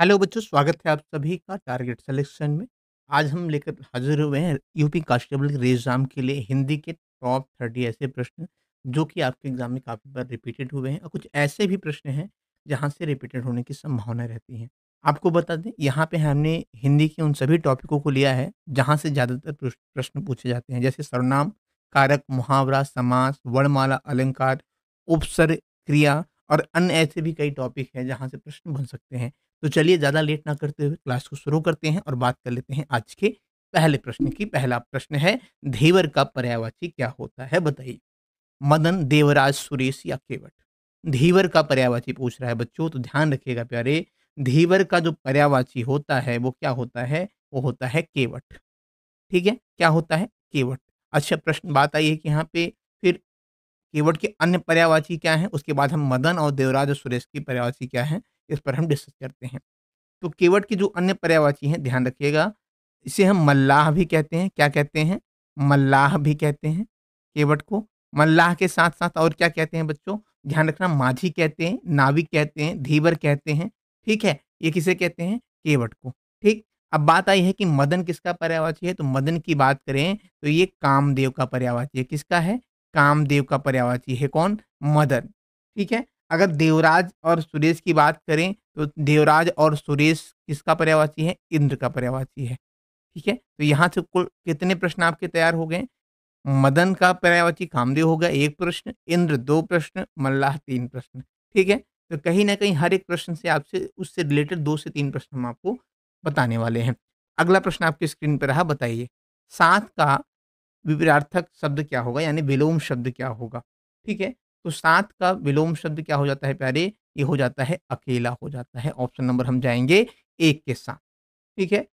Hello बच्चों स्वागत है आप सभी का टारगेट सिलेक्शन में आज हम लेकर हाजिर हुए हैं यूपी कांस्टेबल के एग्जाम के लिए हिंदी के टॉप थर्टी ऐसे प्रश्न जो कि आपके एग्जाम में काफ़ी बार रिपीटेड हुए हैं और कुछ ऐसे भी प्रश्न हैं जहां से रिपीटेड होने की संभावना रहती है आपको बता दें यहाँ पे हमने हिंदी के उन सभी टॉपिकों को लिया है जहाँ से ज़्यादातर प्रश्न पूछे जाते हैं जैसे सर्वनाम कारक मुहावरा समास वर्णमाला अलंकार उपसर क्रिया और अन्य ऐसे भी कई टॉपिक हैं जहाँ से प्रश्न बन सकते हैं तो चलिए ज़्यादा लेट ना करते हुए क्लास को शुरू करते हैं और बात कर लेते हैं आज के पहले प्रश्न की पहला प्रश्न है धीवर का पर्यावाची क्या होता है बताइए मदन देवराज सुरेश या केवट धीवर का पर्यावाची पूछ रहा है बच्चों तो ध्यान रखिएगा प्यारे धीवर का जो पर्यावाची होता है वो क्या होता है वो होता है केवट ठीक है क्या होता है केवट अच्छा प्रश्न बात आई है कि यहाँ पे फिर केवट के अन्य पर्यावाची क्या है उसके बाद हम मदन और देवराज और सुरेश की पर्यावाची क्या है इस पर हम डिस्कस करते हैं तो केवट के जो अन्य पर्यावाची हैं ध्यान रखिएगा इसे हम मल्लाह भी कहते हैं क्या कहते हैं मल्लाह भी कहते हैं केवट को मल्लाह के साथ साथ और क्या कहते हैं बच्चों ध्यान रखना माझी कहते हैं नाविक कहते हैं धीवर कहते हैं ठीक है ये किसे कहते हैं केवट को ठीक अब बात आई है कि मदन किसका पर्यावाची है तो मदन की बात करें तो ये कामदेव का पर्यावाची है किसका है कामदेव का पर्यावाची है कौन मदन ठीक है अगर देवराज और सुरेश की बात करें तो देवराज और सुरेश किसका पर्यावाची है इंद्र का पर्यावाची है ठीक है तो यहाँ से कुल कितने प्रश्न आपके तैयार हो गए मदन का पर्यावाची कामदेव हो गया एक प्रश्न इंद्र दो प्रश्न मल्लाह तीन प्रश्न ठीक है तो कहीं ना कहीं हर एक प्रश्न से आपसे उससे रिलेटेड दो से तीन प्रश्न हम आपको बताने वाले हैं अगला प्रश्न आपके स्क्रीन पर रहा बताइए सात का विपरार्थक शब्द क्या होगा यानी विलोम शब्द क्या होगा ठीक है तो सात का विलोम शब्द क्या हो जाता है प्यारे ये हो जाता है अकेला हो जाता है ऑप्शन नंबर हम जाएंगे एक के साथ ठीक है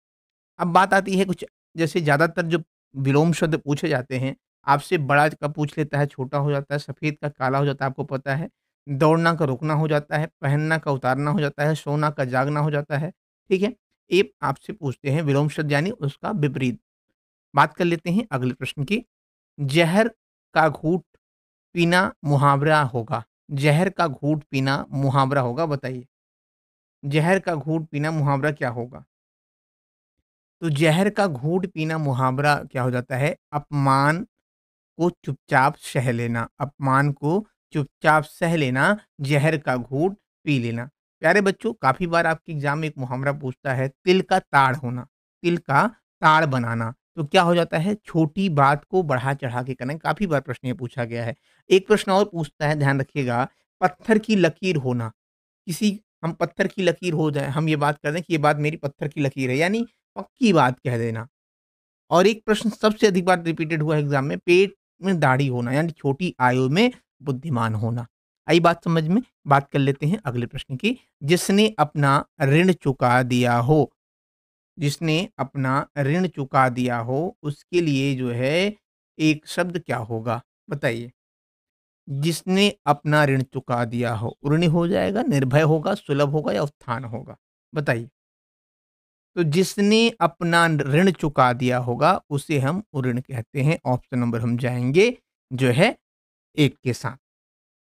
अब बात आती है कुछ जैसे ज़्यादातर जो विलोम शब्द पूछे जाते हैं आपसे बड़ा का पूछ लेता है छोटा हो जाता है सफ़ेद का काला हो जाता है आपको पता है दौड़ना का रुकना हो जाता है पहनना का उतारना हो जाता है सोना का जागना हो जाता है ठीक है ये आपसे पूछते हैं विलोम शब्द यानी उसका विपरीत बात कर लेते हैं अगले प्रश्न की जहर का घूट पीना मुहावरा होगा जहर का घूट पीना मुहावरा होगा बताइए जहर का घूट पीना मुहावरा क्या होगा तो जहर का घूट पीना मुहावरा क्या हो जाता है अपमान को चुपचाप सह लेना अपमान को चुपचाप सह लेना जहर का घूट पी लेना प्यारे बच्चों काफ़ी बार आपके एग्जाम में एक मुहावरा पूछता है तिल का ताड़ होना तिल का ताड़ बनाना तो क्या हो जाता है छोटी बात को बढ़ा चढ़ा के करें काफ़ी बार प्रश्न ये पूछा गया है एक प्रश्न और पूछता है ध्यान रखिएगा पत्थर की लकीर होना किसी हम पत्थर की लकीर हो जाए हम ये बात कर दें कि ये बात मेरी पत्थर की लकीर है यानी पक्की बात कह देना और एक प्रश्न सबसे अधिक बार रिपीटेड हुआ एग्जाम में पेट में दाढ़ी होना यानी छोटी आयु में बुद्धिमान होना आई बात समझ में बात कर लेते हैं अगले प्रश्न की जिसने अपना ऋण चुका दिया हो जिसने अपना ऋण चुका दिया हो उसके लिए जो है एक शब्द क्या होगा बताइए जिसने अपना ऋण चुका दिया हो ऋणी हो जाएगा निर्भय होगा सुलभ होगा या उत्थान होगा बताइए तो जिसने अपना ऋण चुका दिया होगा उसे हम ऋण कहते हैं ऑप्शन नंबर हम जाएंगे जो है एक के साथ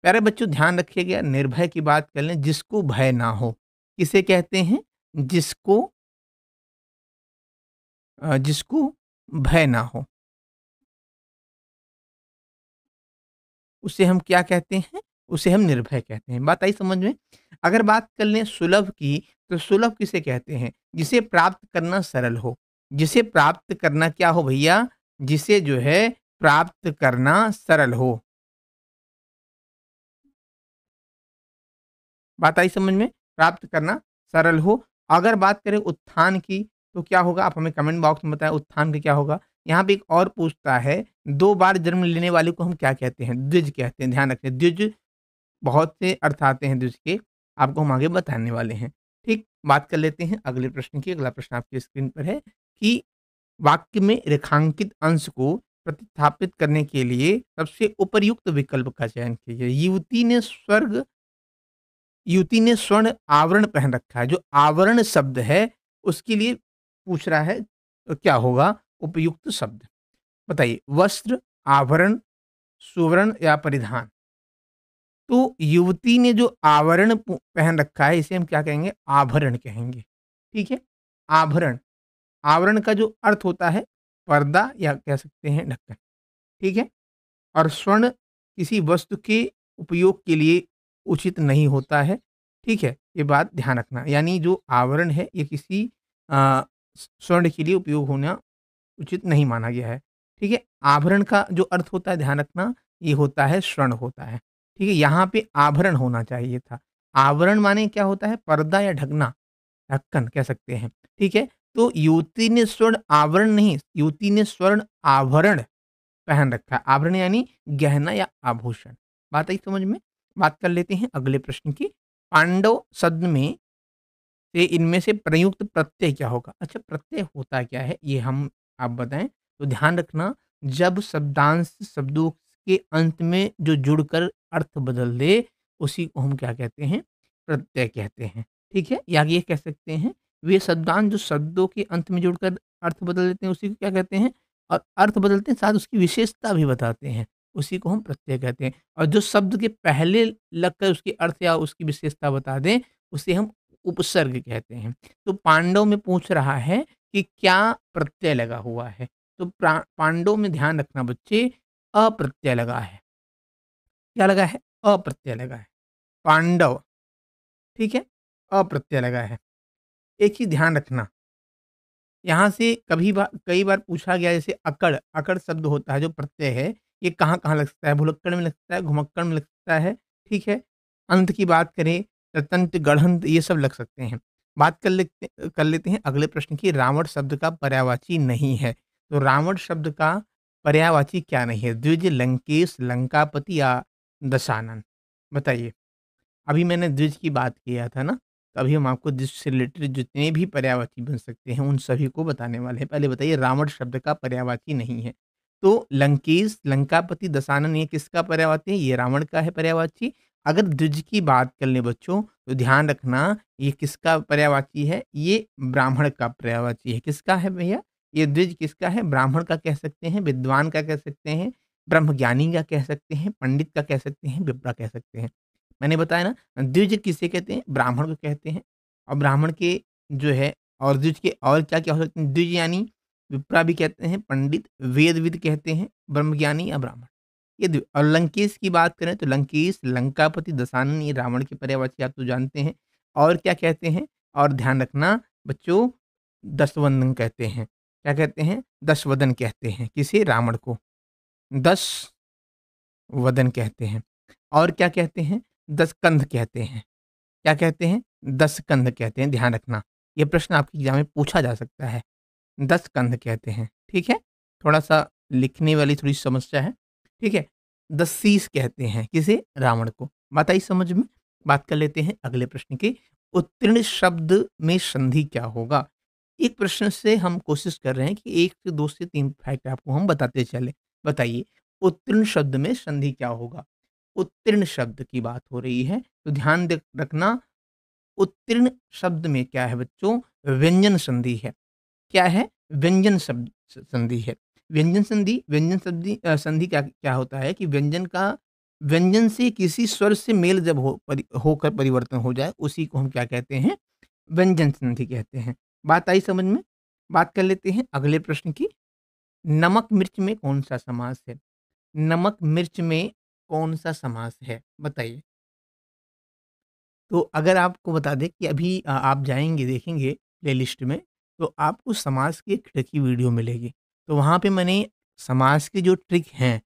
प्यारे बच्चों ध्यान रखिएगा निर्भय की बात कर लें जिसको भय ना हो किसे कहते हैं जिसको जिसको भय ना हो उसे हम क्या कहते हैं उसे हम निर्भय कहते हैं बात आई समझ में अगर बात कर लें सुलभ की तो सुलभ किसे कहते हैं जिसे प्राप्त करना सरल हो जिसे प्राप्त करना क्या हो भैया जिसे जो है प्राप्त करना सरल हो बात आई समझ में प्राप्त करना सरल हो अगर बात करें उत्थान की तो क्या होगा आप हमें कमेंट बॉक्स में बताएं उत्थान का क्या होगा यहाँ पे एक और पूछता है दो बार जन्म लेने वाले को हम क्या कहते हैं द्विज कहते हैं ध्यान रखें द्विज बहुत से अर्थ आते हैं द्विज के आपको हम आगे बताने वाले हैं ठीक बात कर लेते हैं अगले प्रश्न की अगला प्रश्न आपकी स्क्रीन पर है कि वाक्य में रेखांकित अंश को प्रतिस्थापित करने के लिए सबसे उपयुक्त विकल्प का चयन कीजिए युवती ने स्वर्ग युवती ने स्वर्ण आवरण पहन रखा है जो आवरण शब्द है उसके लिए पूछ रहा है तो क्या होगा उपयुक्त शब्द बताइए वस्त्र आभरण सुवर्ण या परिधान तो युवती ने जो आवरण पहन रखा है इसे हम क्या कहेंगे आभरण कहेंगे ठीक है आभरण आवरण का जो अर्थ होता है पर्दा या कह सकते हैं ढक्कन ठीक है और स्वर्ण किसी वस्तु के उपयोग के लिए उचित नहीं होता है ठीक है ये बात ध्यान रखना यानी जो आवरण है ये किसी स्वर्ण के लिए उपयोग होना उचित नहीं माना गया है ठीक है आभरण का जो अर्थ होता है ध्यान रखना ये होता है स्वर्ण होता है ठीक है यहाँ पे आभरण होना चाहिए था आवरण माने क्या होता है पर्दा या ढकना ढक्कन कह सकते हैं ठीक है तो युवती ने स्वर्ण आवरण नहीं युवती ने स्वर्ण आभरण पहन रखा है आभरण यानी गहना या आभूषण बात आई समझ में बात कर लेते हैं अगले प्रश्न की पांडव सद में से इनमें से प्रयुक्त प्रत्यय क्या होगा अच्छा प्रत्यय होता क्या है ये हम आप बताएं तो ध्यान रखना जब शब्दांश शब्दों के अंत में जो जुड़कर अर्थ बदल दे उसी को हम क्या कहते हैं प्रत्यय कहते हैं ठीक है या ये कह सकते हैं वे शब्दांश जो शब्दों के अंत में जुड़कर अर्थ बदल देते हैं उसी को क्या कहते हैं और अर्थ बदलते हैं साथ उसकी विशेषता भी बताते हैं उसी को हम प्रत्यय कहते हैं और जो शब्द के पहले लगकर उसके अर्थ या उसकी विशेषता बता दें उसे हम उपसर्ग कहते हैं तो पांडव में पूछ रहा है कि क्या प्रत्यय लगा हुआ है तो पांडव में ध्यान रखना बच्चे अप्रत्यय लगा है क्या लगा है अप्रत्यय लगा है पांडव ठीक है अप्रत्यय लगा है एक ही ध्यान रखना यहाँ से कभी बार कई बार पूछा गया जैसे अकड़ अकड़ शब्द होता है जो प्रत्यय है ये कहाँ कहाँ लग सकता है भुलक्कड़ में लग सकता है घुमक्कड़ में लग सकता है ठीक है अंत की बात करें तंत्र गढ़ंत ये सब लग सकते हैं बात कर लेते कर लेते हैं अगले प्रश्न की रावण शब्द का पर्यावाची नहीं है तो रावण शब्द का पर्यावाची क्या नहीं है द्विज लंकेश लंकापति या दशानन बताइए अभी मैंने द्विज की बात किया था ना तो अभी हम आपको द्विज से रिलेटेड जितने भी पर्यावाची बन सकते हैं उन सभी को बताने वाले हैं पहले बताइए रावण शब्द का पर्यावाची नहीं है तो लंकेश लंकापति दशानन ये किसका पर्यावाची है ये रावण का है पर्यावाची अगर द्विज की बात कर ले बच्चों तो ध्यान रखना ये किसका पर्यावाची है ये ब्राह्मण का पर्यावाची है किसका है भैया ये द्विज किसका है ब्राह्मण का कह सकते हैं विद्वान का कह सकते हैं ब्रह्मज्ञानी का कह सकते हैं पंडित का कह सकते हैं विप्रा कह सकते हैं मैंने बताया ना द्विज किसे कहते हैं ब्राह्मण को कहते हैं और ब्राह्मण के जो है और द्विज के और क्या क्या हो सकते हैं द्विज यानी विप्रा भी कहते हैं पंडित वेदविद कहते हैं ब्रह्मज्ञानी या ब्राह्मण ये और लंकेश की बात करें तो लंकेश लंकापति दशानन ये रावण के पर्यावाची आप तो जानते हैं और क्या कहते हैं और ध्यान रखना बच्चों दशवंदन कहते हैं क्या कहते हैं दशवदन कहते हैं किसे रावण को दस वदन कहते हैं और क्या कहते हैं कंध कहते हैं क्या कहते हैं कंध कहते हैं ध्यान रखना ये प्रश्न आपके एग्जाम में पूछा जा सकता है कंध कहते हैं ठीक है थोड़ा सा लिखने वाली थोड़ी समस्या है ठीक है द सीस कहते हैं किसे रावण को बात आई समझ में बात कर लेते हैं अगले प्रश्न के उत्तीर्ण शब्द में संधि क्या होगा एक प्रश्न से हम कोशिश कर रहे हैं कि एक से दो से तीन फैक्ट आपको हम बताते चले बताइए उत्तीर्ण शब्द में संधि क्या होगा उत्तीर्ण शब्द की बात हो रही है तो ध्यान रखना उत्तीर्ण शब्द में क्या है बच्चों व्यंजन संधि है क्या है व्यंजन शब्द संधि है व्यंजन संधि व्यंजन संधि संधि क्या क्या होता है कि व्यंजन का व्यंजन से किसी स्वर से मेल जब हो परि, होकर परिवर्तन हो जाए उसी को हम क्या कहते हैं व्यंजन संधि कहते हैं बात आई समझ में बात कर लेते हैं अगले प्रश्न की नमक मिर्च में कौन सा समास है नमक मिर्च में कौन सा समास है बताइए तो अगर आपको बता दें कि अभी आप जाएंगे देखेंगे प्लेलिस्ट में तो आपको समास की खिड़की वीडियो मिलेगी तो वहाँ पे मैंने समाज के जो ट्रिक हैं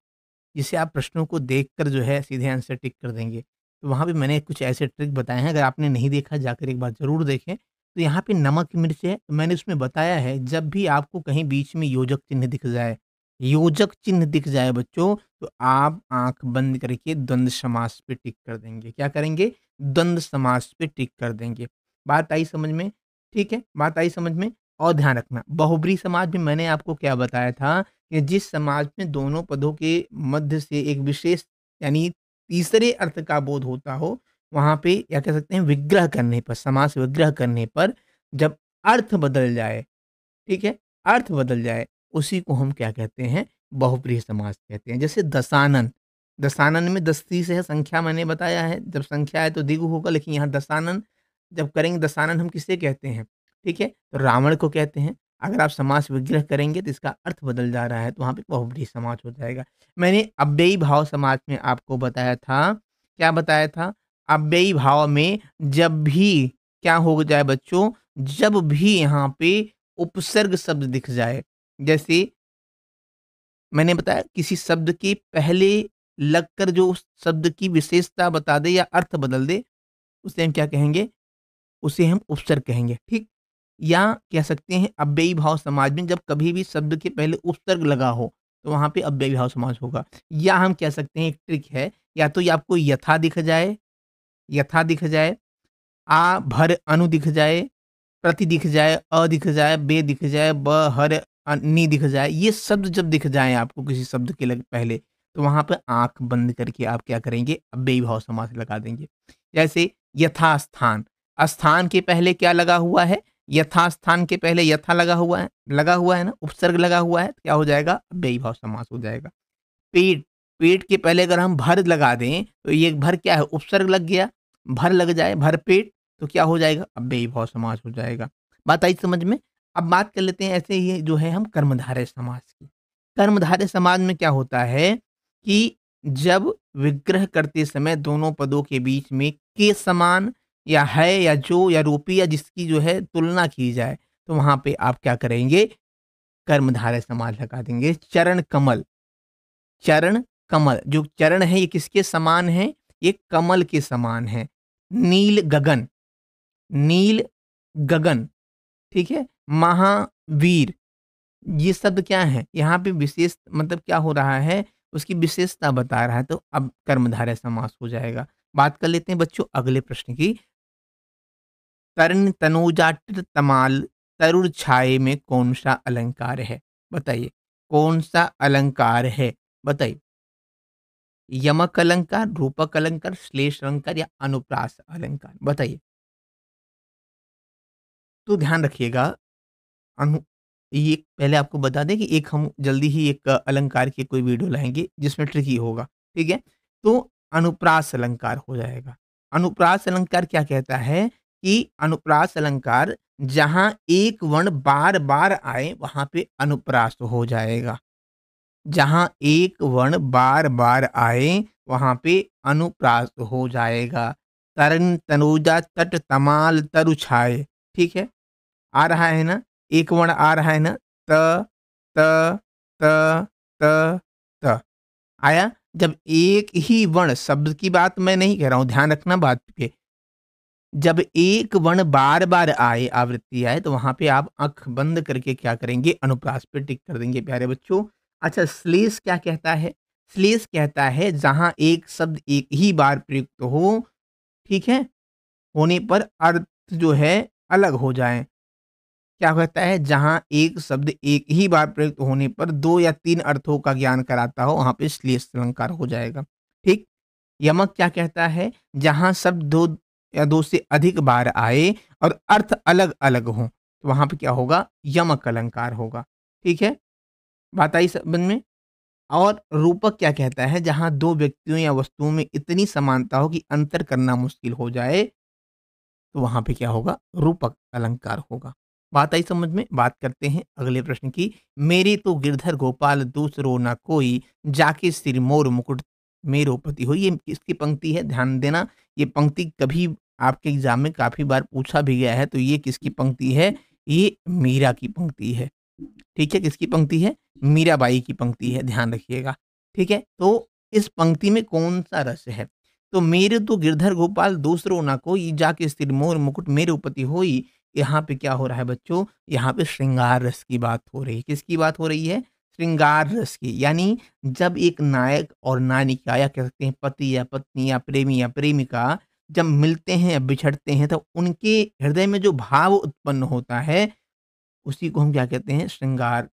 जिसे आप प्रश्नों को देखकर जो है सीधे आंसर टिक कर देंगे तो वहाँ पे मैंने कुछ ऐसे ट्रिक बताए हैं अगर आपने नहीं देखा जाकर एक बार ज़रूर देखें तो यहाँ पे नमक मिर्च है तो मैंने उसमें बताया है जब भी आपको कहीं बीच में योजक चिन्ह दिख जाए योजक चिन्ह दिख जाए बच्चों तो आप आंख बंद करके द्वंद्व समास पे टिक कर देंगे क्या करेंगे द्वंद्व समास पे टिक कर देंगे बात आई समझ में ठीक है बात आई समझ में और ध्यान रखना बहुब्री समाज में मैंने आपको क्या बताया था कि जिस समाज में दोनों पदों के मध्य से एक विशेष यानी तीसरे अर्थ का बोध होता हो वहाँ पे या कह सकते हैं विग्रह करने पर समाज से विग्रह करने पर जब अर्थ बदल जाए ठीक है अर्थ बदल जाए उसी को हम क्या कहते हैं बहुप्रिय समाज कहते हैं जैसे दशानन दशानन में दस तीस है संख्या मैंने बताया है जब संख्या है तो दिगु होगा लेकिन यहाँ दशानन जब करेंगे दशानन हम किसे कहते हैं ठीक है तो रावण को कहते हैं अगर आप समाज विग्रह करेंगे तो इसका अर्थ बदल जा रहा है तो वहाँ पे बहुब्री समाज हो जाएगा मैंने अव्ययी भाव समाज में आपको बताया था क्या बताया था अव्ययी भाव में जब भी क्या हो जाए बच्चों जब भी यहाँ पे उपसर्ग शब्द दिख जाए जैसे मैंने बताया किसी शब्द के पहले लगकर जो उस शब्द की विशेषता बता दे या अर्थ बदल दे उसे हम क्या कहेंगे उसे हम उपसर्ग कहेंगे ठीक या कह सकते हैं अव्ययी भाव समाज में जब कभी भी शब्द के पहले उपसर्ग लगा हो तो वहाँ पे अव्ययी भाव समाज होगा या हम कह सकते हैं एक ट्रिक है या तो ये आपको यथा दिख जाए यथा दिख जाए आ भर अनु दिख जाए प्रति दिख जाए अ दिख जाए बे दिख जाए ब हर नी दिख जाए ये शब्द जब दिख जाए आपको किसी शब्द के लग पहले तो वहाँ पर आंख बंद करके आप क्या करेंगे अव्ययी भाव समाज लगा देंगे जैसे यथास्थान स्थान के पहले क्या लगा हुआ है यथास्थान के पहले यथा लगा हुआ है लगा हुआ है ना उपसर्ग लगा हुआ है तो क्या हो जाएगा अव्ययी भाव समास हो जाएगा पेट पेट के पहले अगर हम भर लगा दें तो ये भर क्या है उपसर्ग लग गया भर लग जाए भर पेट तो क्या हो जाएगा अव्ययी भाव समास हो जाएगा बात आई समझ में अब बात कर लेते हैं ऐसे ही जो है हम कर्मधारय समास की कर्मधारय समाज में क्या होता है कि जब विग्रह करते समय दोनों पदों के बीच में के समान या है या जो या रूपी या जिसकी जो है तुलना की जाए तो वहां पे आप क्या करेंगे कर्मधारय समाज लगा देंगे चरण कमल चरण कमल जो चरण है ये किसके समान है ये कमल के समान है नील गगन नील गगन ठीक है महावीर ये शब्द क्या है यहाँ पे विशेष मतलब क्या हो रहा है उसकी विशेषता बता रहा है तो अब कर्मधारय समास हो जाएगा बात कर लेते हैं बच्चों अगले प्रश्न की तरण तनुजा तमाल तरुण छाए में कौन सा अलंकार है बताइए कौन सा अलंकार है बताइए यमक अलंकार रूपक अलंकार श्लेष अलंकार या अनुप्रास अलंकार बताइए तो ध्यान रखिएगा अनु ये पहले आपको बता दें कि एक हम जल्दी ही एक अलंकार की कोई वीडियो लाएंगे जिसमें ट्रिकी होगा ठीक है तो अनुप्रास अलंकार हो जाएगा अनुप्रास अलंकार क्या कहता है कि अनुप्रास अलंकार जहां एक वर्ण बार बार आए वहां पे अनुप्रास हो जाएगा जहां एक वर्ण बार बार आए वहां पे अनुप्रास हो जाएगा तरन तनुजा तट तमाल तरु छाए ठीक है आ रहा है ना एक वर्ण आ रहा है ना त त त त त आया जब एक ही वर्ण शब्द की बात मैं नहीं कह रहा हूं ध्यान रखना बात पे जब एक वर्ण बार बार आए आवृत्ति आए तो वहां पे आप आंख बंद करके क्या करेंगे अनुप्रास पे टिक कर देंगे प्यारे बच्चों अच्छा श्लेष क्या कहता है श्लेष कहता है जहां एक शब्द एक ही बार प्रयुक्त हो ठीक है होने पर अर्थ जो है अलग हो जाए क्या कहता है जहां एक शब्द एक ही बार प्रयुक्त होने पर दो या तीन अर्थों का ज्ञान कराता हो वहां पे श्लेष अलंकार हो जाएगा ठीक यमक क्या कहता है जहां शब्द दो या दो से अधिक बार आए और अर्थ अलग अलग हो तो वहां पर क्या होगा यमक अलंकार होगा ठीक है बात आई संबंध में और रूपक क्या कहता है जहां दो व्यक्तियों या वस्तुओं में इतनी समानता हो कि अंतर करना मुश्किल हो जाए तो वहां पे क्या होगा रूपक अलंकार होगा बात आई समझ में बात करते हैं अगले प्रश्न की मेरे तो गिरधर गोपाल दूसरो ना कोई जाके सिर मोर मुकुट मेरो पति हो ये इसकी पंक्ति है ध्यान देना ये पंक्ति कभी आपके एग्जाम में काफ़ी बार पूछा भी गया है तो ये किसकी पंक्ति है ये मीरा की पंक्ति है ठीक है किसकी पंक्ति है मीराबाई की पंक्ति है ध्यान रखिएगा ठीक है तो इस पंक्ति में कौन सा रस है तो मेरे तो गिरधर गोपाल दूसरो ना को ये जाके स्थिर मोर मुकुट मेरे उपति हो यहाँ पे क्या हो रहा है बच्चों यहाँ पे श्रृंगार रस की बात हो रही है किसकी बात हो रही है श्रृंगार रस की यानी जब एक नायक और का या कह सकते हैं पति या पत्नी या प्रेमी या प्रेमिका जब मिलते हैं या बिछड़ते हैं तो उनके हृदय में जो भाव उत्पन्न होता है उसी को हम क्या कहते हैं श्रृंगार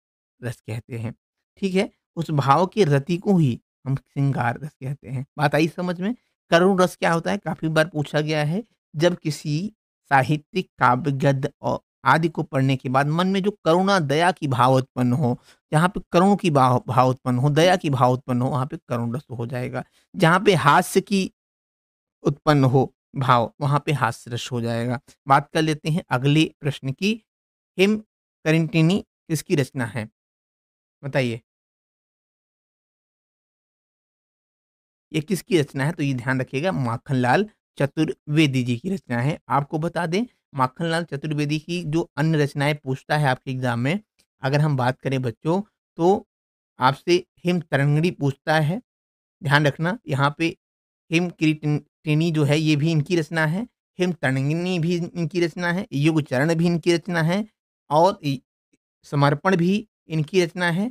रस कहते हैं ठीक है उस भाव के रति को ही हम श्रृंगार रस कहते हैं बात आई समझ में करुण रस क्या होता है काफ़ी बार पूछा गया है जब किसी साहित्यिक काव्य गद्य और आदि को पढ़ने के बाद मन में जो करुणा दया की भाव उत्पन्न हो जहाँ पे करुण की भाव भाव उत्पन्न हो दया की भाव उत्पन्न हो वहाँ पे करुण रस हो जाएगा जहाँ पे हास्य की उत्पन्न हो भाव वहाँ पे हास्यरस हो जाएगा बात कर लेते हैं अगले प्रश्न की हिम करेंटिनी किसकी रचना है बताइए ये किसकी रचना है तो ये ध्यान रखिएगा माखनलाल चतुर्वेदी जी की रचना है आपको बता दें माखनलाल चतुर्वेदी की जो अन्य रचनाएं पूछता है आपके एग्जाम में अगर हम बात करें बच्चों तो आपसे हिम तरंगड़ी पूछता है ध्यान रखना यहाँ पे हिम त्रिणी जो है ये भी इनकी रचना है हिम तरणगिनी भी इनकी रचना है युग चरण भी इनकी रचना है और समर्पण भी इनकी रचना है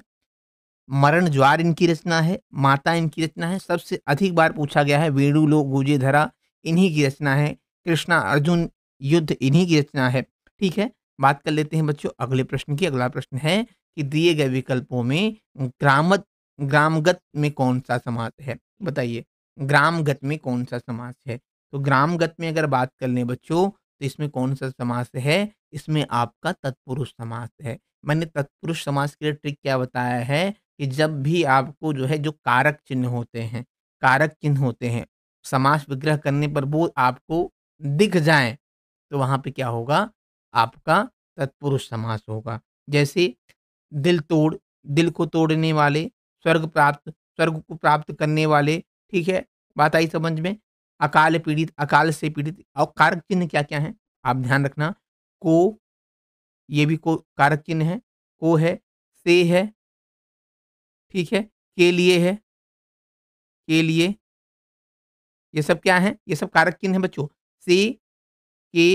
मरण ज्वार इनकी रचना है माता इनकी रचना है सबसे अधिक बार पूछा गया है वेणु लो गुजे धरा इन्हीं की रचना है कृष्णा अर्जुन युद्ध इन्हीं की रचना है ठीक है बात कर लेते हैं बच्चों अगले प्रश्न की अगला प्रश्न है कि दिए गए विकल्पों में ग्रामत ग्रामगत में कौन सा समाज है बताइए ग्रामगत में कौन सा समास है तो ग्रामगत में अगर बात कर लें बच्चों तो इसमें कौन सा समास है इसमें आपका तत्पुरुष समास है मैंने तत्पुरुष समास के लिए ट्रिक क्या बताया है कि जब भी आपको जो है जो कारक चिन्ह होते हैं कारक चिन्ह होते हैं समास विग्रह करने पर वो आपको दिख जाए तो वहाँ पे क्या होगा आपका तत्पुरुष समास होगा जैसे दिल तोड़ दिल को तोड़ने वाले स्वर्ग प्राप्त स्वर्ग को प्राप्त करने वाले ठीक है बात आई समझ में अकाल पीड़ित अकाल से पीड़ित और कारक चिन्ह क्या क्या हैं आप ध्यान रखना को ये भी को कारक चिन्ह है को है से है ठीक है के लिए है के लिए ये सब क्या है ये सब कारक चिन्ह है बच्चों से के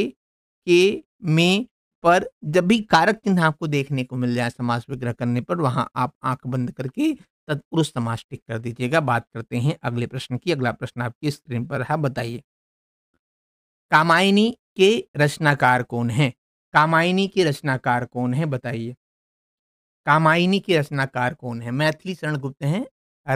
के में पर जब भी कारक चिन्ह आपको देखने को मिल जाए समाज विग्रह करने पर वहां आप आंख बंद करके तत्पुरुष समास टिक कर दीजिएगा बात करते हैं अगले प्रश्न की अगला प्रश्न आपकी स्क्रीन पर है बताइए कामायनी के रचनाकार कौन है कामायनी के रचनाकार कौन है बताइए कामायनी के रचनाकार कौन है मैथिली शरण गुप्त हैं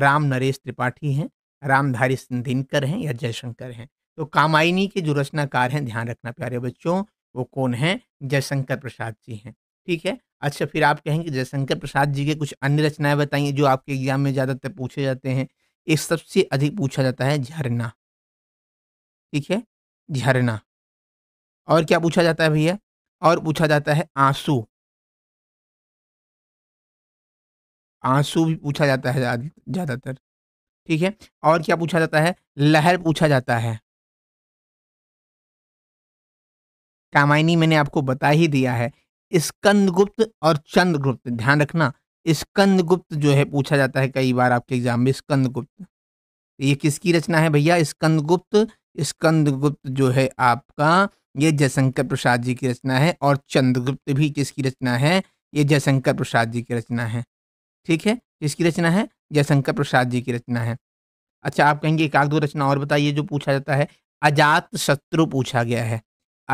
राम नरेश त्रिपाठी हैं रामधारी सिंधिनकर हैं या जयशंकर हैं तो कामायनी के जो रचनाकार हैं ध्यान रखना प्यारे बच्चों वो कौन है जयशंकर प्रसाद जी हैं ठीक है अच्छा फिर आप कहेंगे जयशंकर प्रसाद जी के कुछ अन्य रचनाएं बताइए जो आपके एग्जाम में ज़्यादातर पूछे जाते हैं एक सबसे अधिक पूछा जाता है झरना ठीक है झरना और क्या पूछा जाता है भैया और पूछा जाता है आंसू आंसू भी पूछा जाता है ज़्यादातर ठीक है और क्या पूछा जाता है लहर पूछा जाता है कामायनी मैंने आपको बता ही दिया है स्कंदगुप्त और चंद्रगुप्त ध्यान रखना स्कंदगुप्त जो है पूछा जाता है कई बार आपके एग्जाम में स्कंदगुप्त तो ये किसकी रचना है भैया स्कंदगुप्त स्कंदगुप्त जो है आपका ये जयशंकर प्रसाद जी की रचना है और चंद्रगुप्त भी किसकी रचना है ये जयशंकर प्रसाद जी की रचना है ठीक है किसकी रचना है जयशंकर प्रसाद जी की रचना है अच्छा आप कहेंगे एक आध दो रचना और बताइए जो पूछा जाता है अजात शत्रु पूछा गया है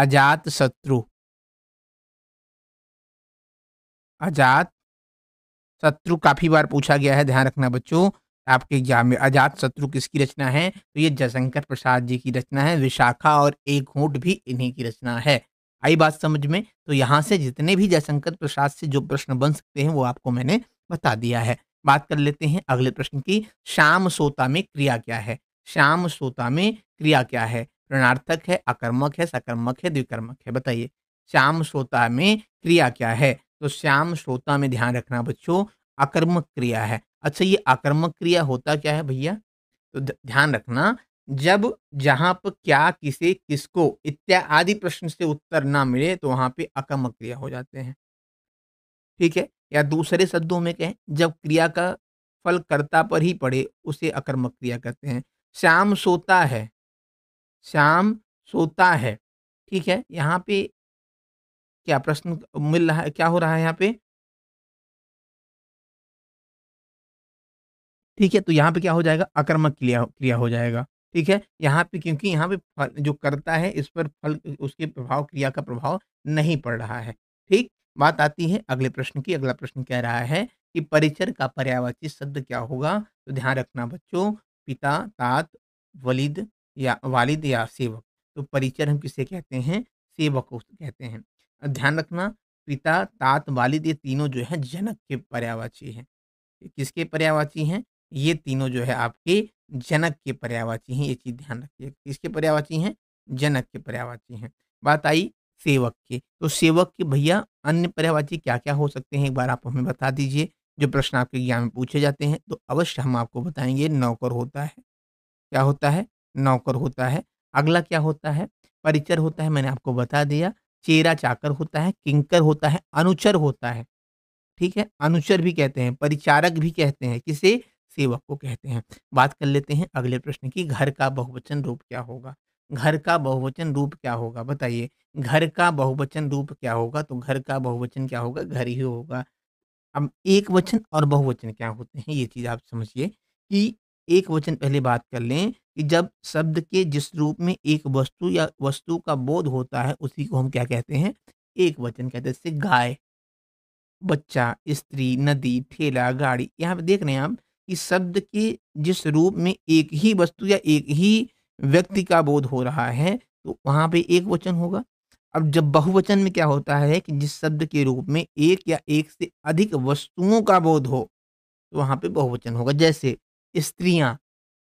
अजात शत्रु अजात शत्रु काफी बार पूछा गया है ध्यान रखना बच्चों आपके एग्जाम में अजात शत्रु किसकी रचना है तो ये जयशंकर प्रसाद जी की रचना है विशाखा और एक घोट भी इन्हीं की रचना है आई बात समझ में तो यहाँ से जितने भी जयशंकर प्रसाद से जो प्रश्न बन सकते हैं वो आपको मैंने बता दिया है बात कर लेते हैं अगले प्रश्न की श्याम सोता में क्रिया क्या है श्याम सोता में क्रिया क्या है प्रणार्थक है आकर्मक है सकर्मक है द्विकर्मक है बताइए श्याम श्रोता में क्रिया क्या है तो श्याम श्रोता में ध्यान रखना बच्चों आक्रमक क्रिया है अच्छा ये आक्रमक क्रिया होता क्या है भैया तो ध्यान रखना जब जहाँ पर क्या किसे किसको इत्यादि प्रश्न से उत्तर ना मिले तो वहाँ पे आक्रमक क्रिया हो जाते हैं ठीक है या दूसरे शब्दों में कहें जब क्रिया का फल कर्ता पर ही पड़े उसे आक्रमक क्रिया कहते हैं श्याम सोता है श्याम सोता है ठीक है यहाँ पे क्या प्रश्न मिल रहा है क्या हो रहा है यहाँ पे ठीक है तो यहाँ पे क्या हो जाएगा अकर्मक क्रिया क्रिया हो जाएगा ठीक है यहाँ पे क्योंकि यहाँ पे फल जो करता है इस पर फल उसके प्रभाव क्रिया का प्रभाव नहीं पड़ रहा है ठीक बात आती है अगले प्रश्न की अगला प्रश्न कह रहा है कि परिचर का पर्यावाची शब्द क्या होगा तो ध्यान रखना बच्चों पिता तात वलिद या वालिद या सेवक तो परिचर हम किसे कहते हैं सेवक कहते हैं ध्यान रखना पिता तात वालिद ये तीनों जो है जनक के पर्यावाची हैं किसके पर्यावाची हैं ये तीनों जो है आपके जनक के पर्यावाची हैं ये चीज़ ध्यान रखिए किसके पर्यावाची हैं जनक के पर्यावाची हैं बात आई सेवक के तो सेवक के भैया अन्य पर्यावाची क्या क्या हो सकते हैं एक बार आप हमें बता दीजिए जो प्रश्न आपके ज्ञान में पूछे जाते हैं तो अवश्य हम आपको बताएंगे नौकर होता है क्या होता है नौकर होता है अगला क्या होता है परिचर होता है मैंने आपको बता दिया चेरा चाकर होता है किंकर होता है अनुचर होता है ठीक है अनुचर भी कहते हैं परिचारक भी कहते हैं किसे सेवक को कहते हैं बात कर लेते हैं अगले प्रश्न की घर का बहुवचन रूप क्या होगा घर का बहुवचन रूप क्या होगा बताइए घर का बहुवचन रूप क्या होगा तो घर का बहुवचन क्या होगा घर ही होगा अब एक वचन और बहुवचन क्या होते हैं ये चीज़ आप समझिए कि एक वचन पहले बात कर लें कि जब शब्द के जिस रूप में एक वस्तु या वस्तु का बोध होता है उसी को हम क्या कहते हैं एक वचन कहते हैं जैसे गाय बच्चा स्त्री नदी ठेला गाड़ी यहाँ पे देख रहे हैं आप कि शब्द के जिस रूप में एक ही वस्तु या एक ही व्यक्ति का बोध हो रहा है तो वहाँ पे एक वचन होगा अब जब बहुवचन में क्या होता है कि जिस शब्द के रूप में एक या एक से अधिक वस्तुओं का बोध हो तो वहाँ पे बहुवचन होगा जैसे स्त्रियाँ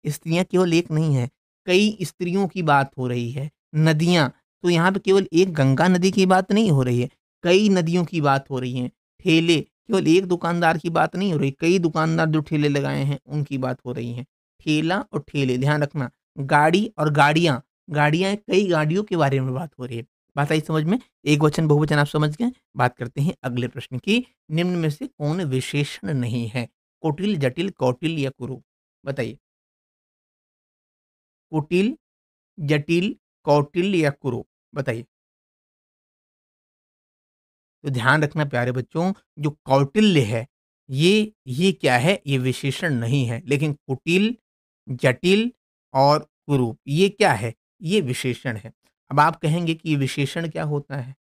स्त्रियां केवल एक नहीं है कई स्त्रियों की बात हो रही है नदियाँ तो यहाँ पे केवल एक गंगा नदी की बात नहीं हो रही है कई नदियों की बात हो रही है ठेले केवल एक दुकानदार की बात नहीं हो रही कई दुकानदार जो ठेले लगाए हैं उनकी बात हो रही है ठेला और ठेले ध्यान रखना गाड़ी और गाड़ियाँ गाड़ियाँ कई गाड़ियों के बारे में बात हो रही है बात आई समझ में एक वचन बहुवचन आप समझ गए बात करते हैं अगले प्रश्न की निम्न में से कौन विशेषण नहीं है कोटिल जटिल कौटिल या कुरु बताइए कुटिल जटिल कौटिल या कुरु बताइए तो ध्यान रखना प्यारे बच्चों जो कौटिल्य है ये ये क्या है ये विशेषण नहीं है लेकिन कुटिल जटिल और कुरूप ये क्या है ये विशेषण है अब आप कहेंगे कि ये विशेषण क्या होता है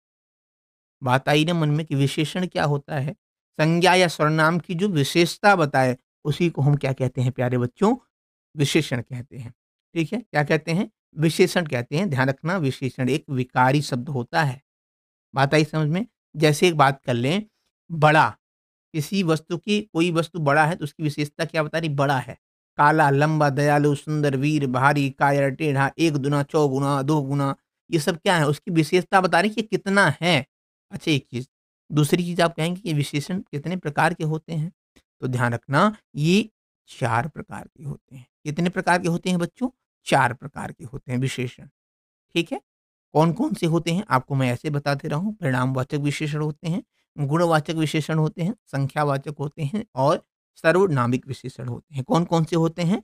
बात आई ना मन में कि विशेषण क्या होता है संज्ञा या स्वर्णाम की जो विशेषता बताए उसी को हम क्या कहते हैं प्यारे बच्चों विशेषण कहते हैं ठीक है क्या कहते हैं विशेषण कहते हैं ध्यान रखना विशेषण एक विकारी शब्द होता है बात आई समझ में जैसे एक बात कर लें बड़ा किसी वस्तु की कोई वस्तु बड़ा है तो उसकी विशेषता क्या बता रही बड़ा है काला लंबा दयालु सुंदर वीर भारी कायर टेढ़ा एक दुना गुना दो गुना ये सब क्या है उसकी विशेषता बता रही कि कितना है अच्छा एक चीज़ दूसरी चीज़ आप कहेंगे कि विशेषण कितने प्रकार के होते हैं तो ध्यान रखना ये चार प्रकार के होते हैं कितने प्रकार के होते हैं बच्चों चार प्रकार के होते हैं विशेषण ठीक है कौन कौन से होते हैं आपको मैं ऐसे बताते रहूँ रहा हूँ परिणामवाचक विशेषण होते हैं गुणवाचक विशेषण होते हैं संख्यावाचक होते हैं और सर्वनामिक विशेषण होते हैं कौन कौन से होते हैं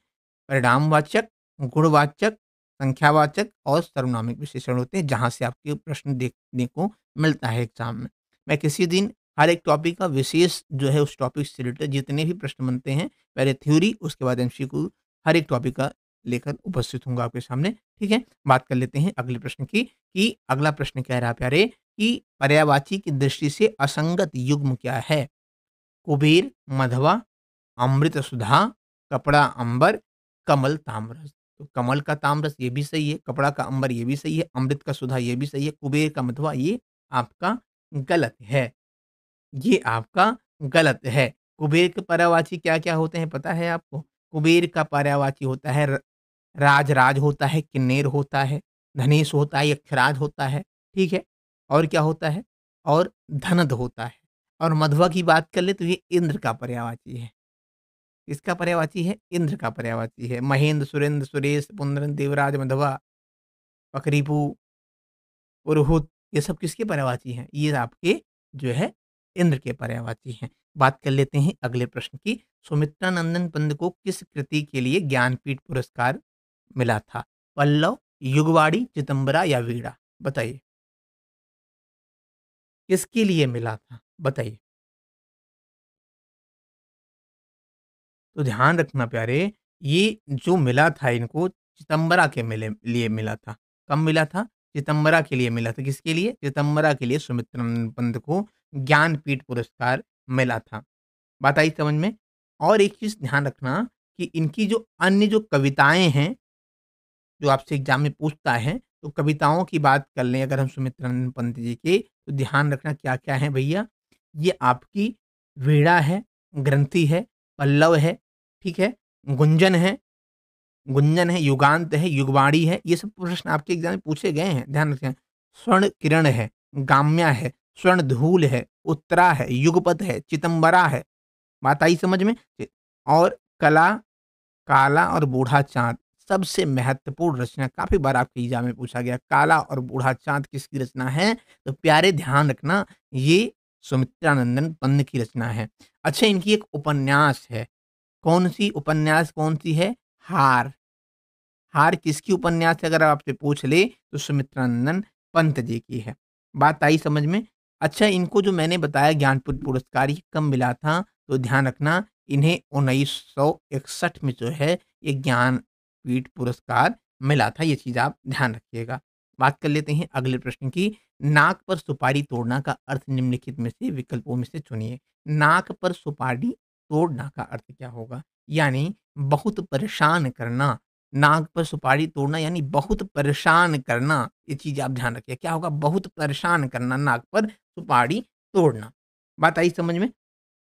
परिणामवाचक गुणवाचक संख्यावाचक और सर्वनामिक विशेषण होते हैं जहाँ से आपके प्रश्न देखने को मिलता है एग्जाम में मैं किसी दिन हर एक टॉपिक का विशेष जो है उस टॉपिक से रिलेटेड जितने भी प्रश्न बनते हैं पहले थ्योरी उसके बाद एम हर एक टॉपिक का लेकर उपस्थित होंगे आपके सामने ठीक है बात कर लेते हैं अगले प्रश्न की कि अगला प्रश्न क्या रहा प्यारे कि पर्यावाची की दृष्टि से असंगत युग्म क्या है कुबेर मधवा अमृत सुधा कपड़ा अंबर कमल ताम्रस तो कमल का ताम्रस ये भी सही है कपड़ा का अंबर ये भी सही है अमृत का सुधा ये भी सही है कुबेर का मधवा ये आपका गलत है ये आपका गलत है कुबेर के पर्यावाची क्या क्या होते हैं पता है आपको कुबेर का पर्यावाची होता है राज राज होता है किन्नेर होता है धनेश होता है अक्षराज होता है ठीक है और क्या होता है और धनद होता है और मधुआ की बात कर ले तो ये इंद्र का पर्यावाची है इसका पर्यावाची है इंद्र का पर्यावाची है महेंद्र सुरेंद्र सुरेश पुंदरन देवराज मधवा पकरीपू उर्हुत ये सब किसके पर्यावाची हैं ये आपके जो है इंद्र के पर्यावाची हैं बात कर लेते हैं अगले प्रश्न की सुमित्रा नंदन पंत को किस कृति के लिए ज्ञानपीठ पुरस्कार मिला था पल्लव युगवाड़ी चिदम्बरा या वीड़ा बताइए किसके लिए मिला था बताइए तो ध्यान रखना प्यारे ये जो मिला था इनको चिदम्बरा के मिले लिए मिला था कब मिला था चिदम्बरा के लिए मिला था किसके लिए चिदम्बरा के लिए नंदन पंत को ज्ञानपीठ पुरस्कार मिला था बात आई समझ में और एक चीज़ ध्यान रखना कि इनकी जो अन्य जो कविताएं हैं जो आपसे एग्जाम में पूछता है तो कविताओं की बात कर लें अगर हम सुमित्रानंद पंत जी के तो ध्यान रखना क्या क्या है भैया ये आपकी वीड़ा है ग्रंथि है पल्लव है ठीक है गुंजन है गुंजन है युगांत है युगवाणी है ये सब प्रश्न आपके एग्जाम में पूछे गए हैं ध्यान रखें स्वर्ण किरण है गाम्या है स्वर्ण धूल है उत्तरा है युगपत है चितंबरा है बात आई समझ में और कला काला और बूढ़ा चांद सबसे महत्वपूर्ण रचना काफी बार आपके ईजा में पूछा गया काला और बूढ़ा चांद किसकी रचना है तो प्यारे ध्यान रखना ये सुमित्रानंदन पंत की रचना है अच्छा इनकी एक उपन्यास है कौन सी उपन्यास कौन सी है हार हार किसकी उपन्यास है अगर आपसे पूछ ले तो सुमित्रानंदन पंत जी की है बात आई समझ में अच्छा इनको जो मैंने बताया ज्ञानपीठ पुरस्कार ये कम मिला था तो ध्यान रखना इन्हें उन्नीस में जो है ये ज्ञानपीठ पुरस्कार मिला था ये चीज़ आप ध्यान रखिएगा बात कर लेते हैं अगले प्रश्न की नाक पर सुपारी तोड़ना का अर्थ निम्नलिखित में से विकल्पों में से चुनिए नाक पर सुपारी तोड़ना का अर्थ क्या होगा यानी बहुत परेशान करना नाक पर सुपारी तोड़ना यानी बहुत परेशान करना ये चीज़ आप ध्यान रखिए क्या होगा बहुत परेशान करना नाक पर सुपारी तोड़ना बात आई समझ में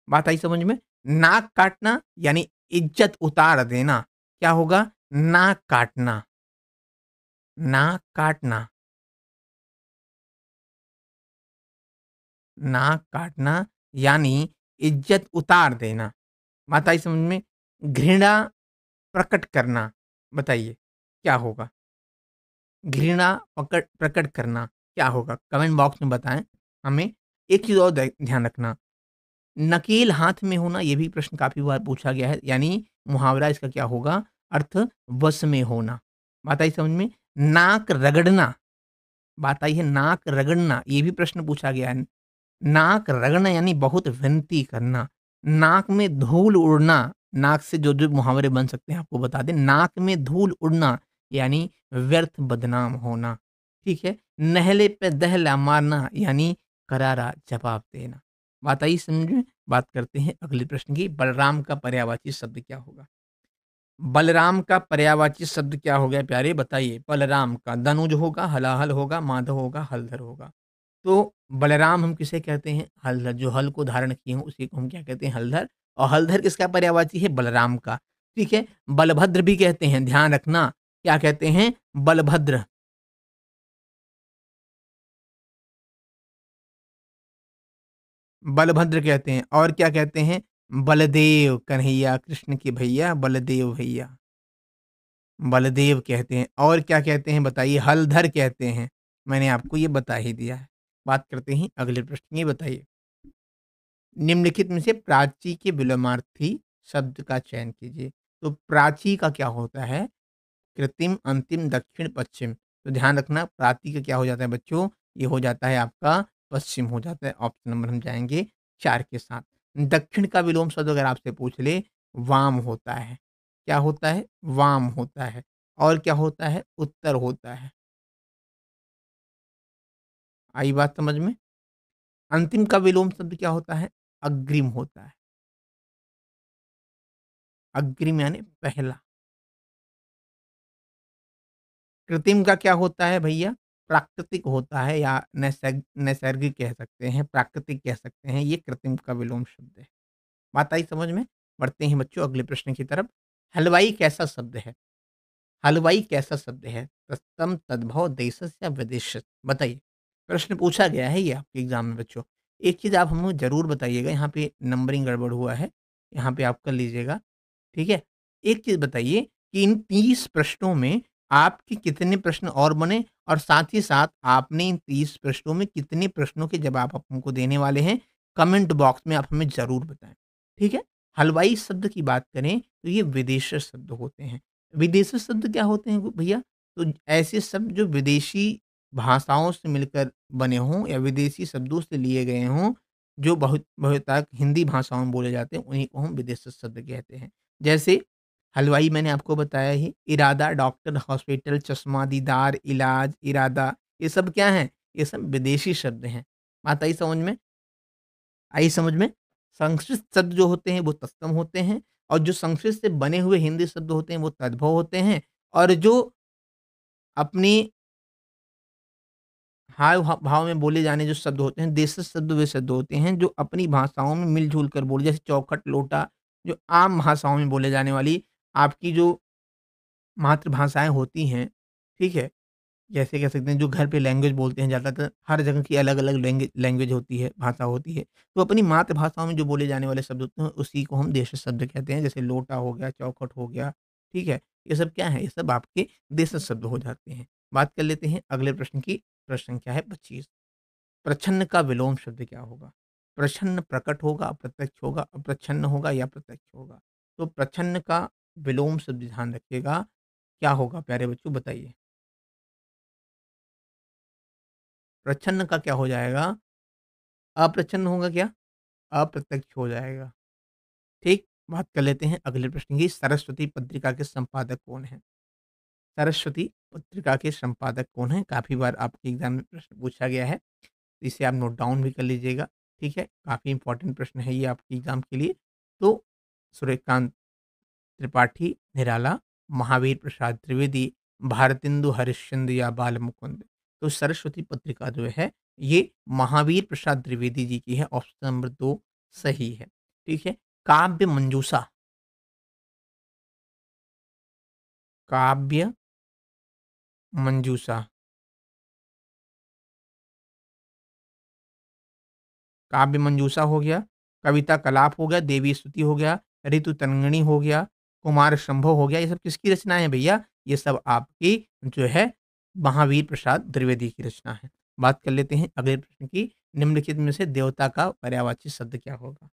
बात आई समझ में नाक काटना यानी इज्जत उतार देना क्या होगा नाक काटना नाक काटना नाक काटना यानी इज्जत उतार देना बात आई समझ में घृणा प्रकट करना बताइए क्या होगा घृणा प्रकट प्रकट करना क्या होगा कमेंट बॉक्स में बताएं हमें एक चीज़ और ध्यान रखना नकेल हाथ में होना यह भी प्रश्न काफ़ी बार पूछा गया है यानी मुहावरा इसका क्या होगा अर्थ वश में होना बात आई समझ में नाक रगड़ना बात आई है नाक रगड़ना ये भी प्रश्न पूछा गया है नाक रगड़ना यानी बहुत विनती करना नाक में धूल उड़ना नाक से जो जो मुहावरे बन सकते हैं आपको बता दें नाक में धूल उड़ना यानी व्यर्थ बदनाम होना ठीक है नहले पे दहला मारना यानी करारा जवाब देना बात आई समझ में बात करते हैं अगले प्रश्न की बलराम का पर्यावाची शब्द क्या होगा बलराम का पर्यावाची शब्द क्या हो गया प्यारे बताइए बलराम का धनुज होगा हलाहल होगा माधव होगा हलधर होगा तो बलराम हम किसे कहते हैं हलधर जो हल को धारण किए हैं उसी को हम क्या कहते हैं हलधर और हलधर किसका पर्यावाची है बलराम का ठीक है बलभद्र भी कहते हैं ध्यान रखना क्या कहते हैं बलभद्र बलभद्र कहते हैं और क्या कहते हैं बलदेव कन्हैया कृष्ण के भैया बलदेव भैया बलदेव कहते हैं और क्या कहते हैं बताइए हलधर कहते हैं मैंने आपको ये बता ही दिया है बात करते हैं अगले प्रश्न ये बताइए निम्नलिखित में से प्राची के विलोमार्थी शब्द का चयन कीजिए तो प्राची का क्या होता है कृत्रिम अंतिम दक्षिण पश्चिम तो ध्यान रखना प्राची का क्या हो जाता है बच्चों ये हो जाता है आपका पश्चिम हो जाता है ऑप्शन नंबर हम जाएंगे चार के साथ दक्षिण का विलोम शब्द अगर आपसे पूछ ले वाम होता है क्या होता है वाम होता है और क्या होता है उत्तर होता है आई बात समझ में अंतिम का विलोम शब्द क्या होता है अग्रिम होता है अग्रिम यानी पहला कृत्रिम का क्या होता है भैया प्राकृतिक होता है या नैसर्गिक कह सकते हैं, प्राकृतिक कह सकते हैं, ये कृत्रिम का विलोम शब्द है। बात आई समझ में? बढ़ते हैं बच्चों अगले प्रश्न की तरफ। हलवाई कैसा शब्द है? हलवाई कैसा शब्द है? तत्सम तद्भव या विदेश बताइए। प्रश्न पूछा गया है ये आपके एग्ज़ाम में बच्चों। एक चीज़ आप हमें ज़रूर बताइएगा यहाँ पे नंबरिंग गड़बड़ हुआ है, यहाँ पे आप कर लीजिएगा, ठीक है? एक चीज़ बताइए कि इन तीस प्रश्नों में आपके कितने प्रश्न और बने और साथ ही साथ आपने इन तीस प्रश्नों में कितने प्रश्नों के जवाब आप हमको देने वाले हैं कमेंट बॉक्स में आप हमें ज़रूर बताएं ठीक है हलवाई शब्द की बात करें तो ये विदेश शब्द होते हैं विदेश शब्द क्या होते हैं भैया तो ऐसे शब्द जो विदेशी भाषाओं से मिलकर बने हों या विदेशी शब्दों से लिए गए हों जो बहुत बहुत हिंदी भाषाओं में बोले जाते हैं उन्हीं को हम विदेश शब्द कहते हैं जैसे हलवाई मैंने आपको बताया ही इरादा डॉक्टर हॉस्पिटल चश्मा दीदार इलाज इरादा ये सब क्या है ये सब विदेशी शब्द हैं बात आई समझ में आई समझ में संस्कृत शब्द जो होते हैं वो तत्सम होते हैं और जो संस्कृत से बने हुए हिंदी शब्द होते हैं वो तद्भव होते हैं और जो अपनी हाव भाव में बोले जाने जो शब्द होते हैं देश शब्द वे शब्द होते हैं जो अपनी भाषाओं में मिलजुल कर बोले जैसे चौखट लोटा जो आम भाषाओं में बोले जाने वाली आपकी जो मातृभाषाएँ होती हैं, ठीक है? जैसे कह सकते हैं जो घर पे लैंग्वेज बोलते हैं ज़्यादातर हर जगह की अलग-अलग लैंग्वेज लैंग्वेज होती है, भाषा होती है। तो अपनी मातृभाषाओं में जो बोले जाने वाले शब्द होते हैं उसी को हम देश शब्द कहते हैं। जैसे लोटा हो गया, चौखट हो गया, ठीक है? ये सब क्या है? ये सब आपके देश शब्द हो जाते हैं। बात कर लेते हैं अगले प्रश्न की, प्रश्न संख्या है पच्चीस प्रछन्न का विलोम शब्द क्या होगा? प्रछन्न प्रकट होगा, अप्रत्यक्ष होगा, अप्रछन्न होगा या प्रत्यक्ष होगा? तो प्रछन्न का विलोम शब्द ध्यान रखिएगा क्या होगा प्यारे बच्चों बताइए प्रच्छन्न का क्या हो जाएगा अप्रच्छन्न होगा क्या अप्रत्यक्ष हो जाएगा ठीक बात कर लेते हैं अगले प्रश्न की सरस्वती पत्रिका के संपादक कौन है सरस्वती पत्रिका के संपादक कौन है काफ़ी बार आपके एग्जाम में प्रश्न पूछा गया है इसे आप नोट डाउन भी कर लीजिएगा ठीक है काफ़ी इंपॉर्टेंट प्रश्न है ये आपके एग्जाम के लिए तो सूर्यकांत त्रिपाठी निराला महावीर प्रसाद त्रिवेदी भारतेंदु हरिश्चंद या बाल मुकुंद तो सरस्वती पत्रिका जो है ये महावीर प्रसाद त्रिवेदी जी की है ऑप्शन नंबर दो सही है ठीक है काव्य मंजूसा काव्य मंजूषा काव्य मंजूसा हो गया कविता कलाप हो गया देवी स्तुति हो गया ऋतु तनगणी हो गया कुमार शंभो हो गया ये सब किसकी रचना है भैया ये सब आपकी जो है महावीर प्रसाद द्विवेदी की रचना है बात कर लेते हैं अगले प्रश्न की निम्नलिखित में से देवता का पर्यावाची शब्द क्या होगा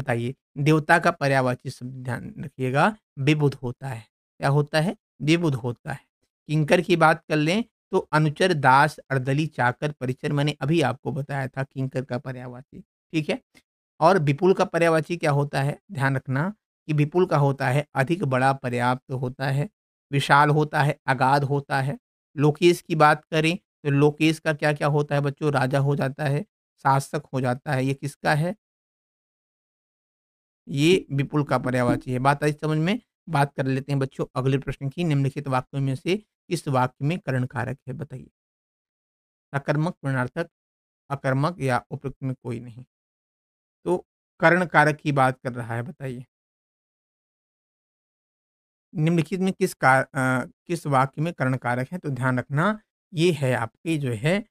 बताइए देवता का पर्यावाची शब्द ध्यान रखिएगा विबुध होता है क्या होता है विबुध होता है किंकर की बात कर लें तो अनुचर दास अर्दली चाकर परिचर मैंने अभी आपको बताया था किंकर का पर्यावाची ठीक है और विपुल का पर्यावाची क्या होता है ध्यान रखना कि विपुल का होता है अधिक बड़ा पर्याप्त होता है विशाल होता है अगाध होता है लोकेश की बात करें तो लोकेश का क्या क्या होता है बच्चों राजा हो जाता है शासक हो जाता है ये किसका है ये विपुल का पर्यावाची है बात आई समझ में बात कर लेते हैं बच्चों अगले प्रश्न की निम्नलिखित वाक्यों में से किस वाक्य में करण कारक है बताइए सकर्मक पूर्णार्थक अकर्मक या उपयुक्त में कोई नहीं तो करण कारक की बात कर रहा है बताइए निम्नलिखित में किस कार किस वाक्य में करण कारक है तो ध्यान रखना ये है आपके जो है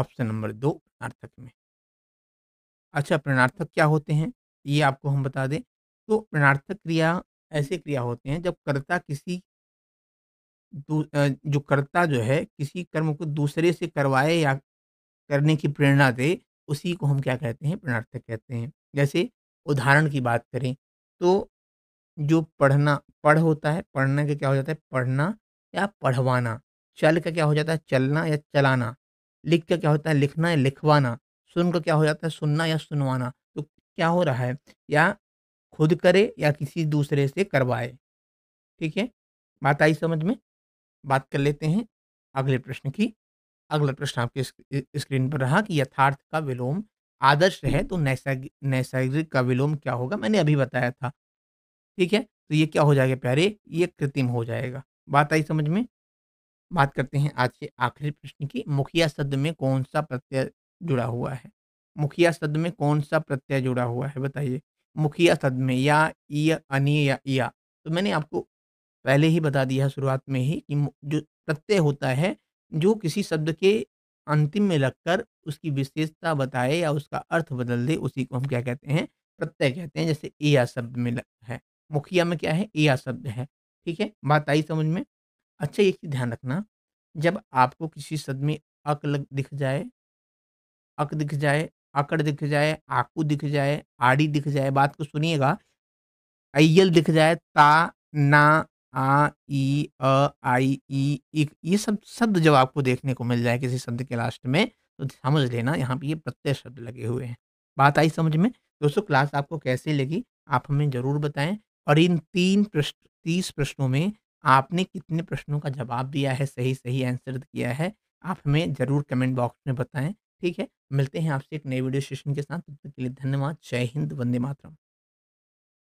ऑप्शन नंबर दो प्रणार्थक में अच्छा प्रणार्थक क्या होते हैं ये आपको हम बता दें तो प्रणार्थक क्रिया ऐसे क्रिया होते हैं जब कर्ता किसी जो कर्ता जो है किसी कर्म को दूसरे से करवाए या करने की प्रेरणा दे उसी को हम क्या कहते हैं प्रणार्थक कहते हैं जैसे उदाहरण की बात करें तो जो पढ़ना पढ़ होता है पढ़ने का क्या हो जाता है पढ़ना या पढ़वाना चल का क्या हो जाता है चलना या चलाना लिख का क्या होता है लिखना या लिखवाना सुन का क्या हो जाता है सुनना या सुनवाना तो क्या हो रहा है या खुद करे या किसी दूसरे से करवाए ठीक है बात आई समझ में बात कर लेते हैं अगले प्रश्न की अगला प्रश्न आपके स्क्रीन पर रहा कि यथार्थ का विलोम आदर्श है तो नैसर्गिक नैसर्गिक का विलोम क्या होगा मैंने अभी बताया था ठीक है तो ये क्या हो जाएगा प्यारे ये कृत्रिम हो जाएगा बात आई समझ में बात करते हैं आज के आखिरी प्रश्न की मुखिया शब्द में कौन सा प्रत्यय जुड़ा हुआ है मुखिया शब्द में कौन सा प्रत्यय जुड़ा हुआ है बताइए मुखिया शब्द में या इया अनी या तो मैंने आपको पहले ही बता दिया शुरुआत में ही कि जो प्रत्यय होता है जो किसी शब्द के अंतिम में लगकर उसकी विशेषता बताए या उसका अर्थ बदल दे उसी को हम क्या कहते हैं प्रत्यय कहते हैं जैसे इया शब्द में है मुखिया में क्या है ए शब्द है ठीक है बात आई समझ में अच्छा एक चीज़ ध्यान रखना जब आपको किसी शब्द में अक लग दिख जाए अक दिख जाए अकड़ दिख जाए आकू दिख जाए आड़ी दिख जाए बात को सुनिएगा अयल दिख जाए ता ना आ ई अ आई ई इक ये सब शब्द जब आपको देखने को मिल जाए किसी शब्द के लास्ट में तो समझ लेना यहाँ पे ये प्रत्यय शब्द लगे हुए हैं बात आई समझ में दोस्तों क्लास आपको कैसे लगी आप हमें ज़रूर बताएं और इन तीन प्रश्न तीस प्रश्नों में आपने कितने प्रश्नों का जवाब दिया है सही सही आंसर दिया है आप हमें ज़रूर कमेंट बॉक्स में बताएं ठीक है मिलते हैं आपसे एक नए वीडियो सेशन के साथ तब तक के लिए धन्यवाद जय हिंद वंदे मातरम